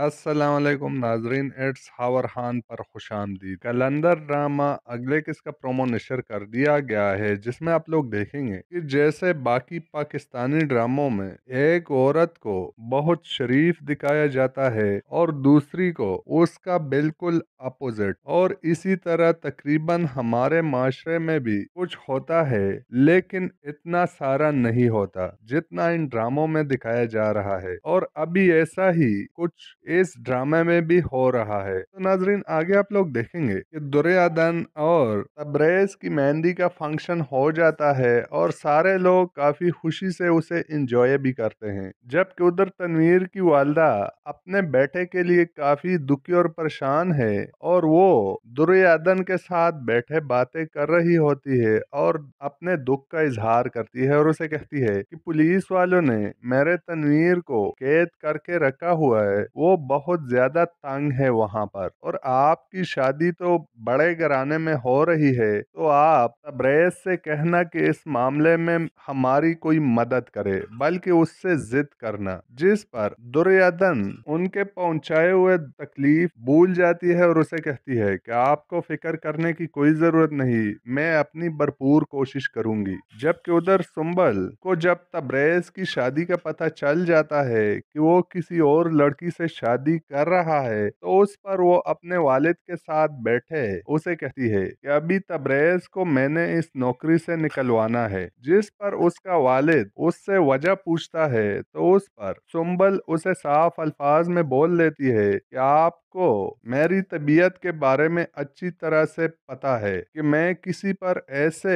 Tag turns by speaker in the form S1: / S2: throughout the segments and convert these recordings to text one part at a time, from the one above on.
S1: असलम नाजरीन एट्स हावर खान पर खुश आमदी कलंदर ड्रामा अगले किसका प्रोमो नशर कर दिया गया है जिसमें आप लोग देखेंगे कि जैसे बाकी पाकिस्तानी ड्रामों में एक औरत को बहुत शरीफ दिखाया जाता है और दूसरी को उसका बिल्कुल अपोजिट और इसी तरह तकरीबन हमारे माशरे में भी कुछ होता है लेकिन इतना सारा नहीं होता जितना इन ड्रामों में दिखाया जा रहा है और अभी ऐसा ही कुछ इस ड्रामे में भी हो रहा है तो नाजरीन आगे आप लोग देखेंगे कि दुर्यादन और तब्रेज की मेहंदी का फंक्शन हो जाता है और सारे लोग काफी खुशी से उसे इंजॉय भी करते हैं जबकि उधर तनवीर की वालदा अपने बेटे के लिए काफी दुखी और परेशान है और वो दुर्यादन के साथ बैठे बातें कर रही होती है और अपने दुख का इजहार करती है और उसे कहती है कि पुलिस वालों ने मेरे तनवीर को कैद करके रखा हुआ है वो बहुत ज़्यादा तंग है वहाँ पर और आपकी शादी तो बड़े घराने में हो रही है तो आप तब्रेज से कहना कि इस मामले में हमारी कोई मदद करे बल्कि उससे जिद करना जिस पर दुर्योधन उनके पहुंचाए हुए तकलीफ भूल जाती है और उसे कहती है कि आपको फिक्र करने की कोई जरूरत नहीं मैं अपनी भरपूर कोशिश करूंगी जबकि उधर सुंबल को जब तब्रेज की शादी का पता चल जाता है कि वो किसी और लड़की से शादी कर रहा है तो उस पर वो अपने वालिद के साथ बैठे उसे कहती है कि अभी तब्रेज को मैंने इस नौकरी से निकलवाना है जिस पर उसका वालिद उससे वजह पूछता है तो उस पर सुम्बल उसे साफ अल्फाज में बोल लेती है कि आप को मेरी तबीयत के बारे में अच्छी तरह से पता है कि मैं किसी पर ऐसे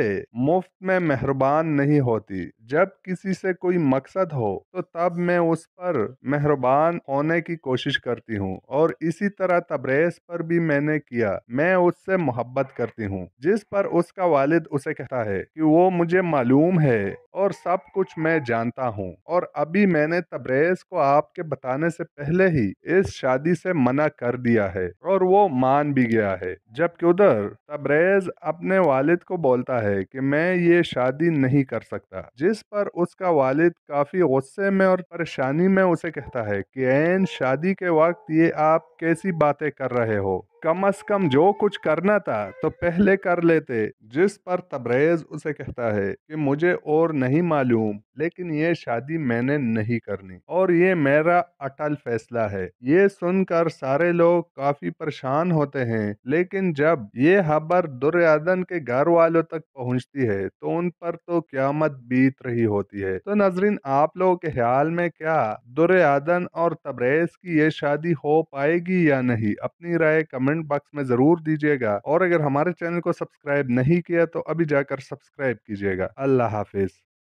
S1: मुफ्त में मेहरबान नहीं होती जब किसी से कोई मकसद हो तो तब मैं उस पर मेहरबान होने की कोशिश करती हूँ और इसी तरह तबरेज पर भी मैंने किया मैं उससे मोहब्बत करती हूँ जिस पर उसका वालिद उसे कहता है कि वो मुझे मालूम है और सब कुछ मैं जानता हूँ और अभी मैंने तबरेज को आपके बताने से पहले ही इस शादी से मना कर कर दिया है और वो मान भी गया है जबकि उधर तब्रेज अपने वालिद को बोलता है कि मैं ये शादी नहीं कर सकता जिस पर उसका वालिद काफी गुस्से में और परेशानी में उसे कहता है कि एन शादी के वक्त ये आप कैसी बातें कर रहे हो कम अज कम जो कुछ करना था तो पहले कर लेते जिस पर तब्रेज उसे कहता है कि मुझे और नहीं मालूम लेकिन ये शादी मैंने नहीं करनी और ये मेरा अटल फैसला है ये सुनकर सारे लोग काफी परेशान होते हैं लेकिन जब ये खबर दुर्यादन के घर वालों तक पहुंचती है तो उन पर तो क्यामत बीत रही होती है तो नजरिन आप लोगों के ख्याल में क्या दुर्यादन और तब्रेज की ये शादी हो पाएगी या नहीं अपनी राय कमेंट कमेंट बॉक्स में ज़रूर दीजिएगा और अगर हमारे चैनल को सब्सक्राइब नहीं किया तो अभी जाकर सब्सक्राइब कीजिएगा अल्लाह हाफिज़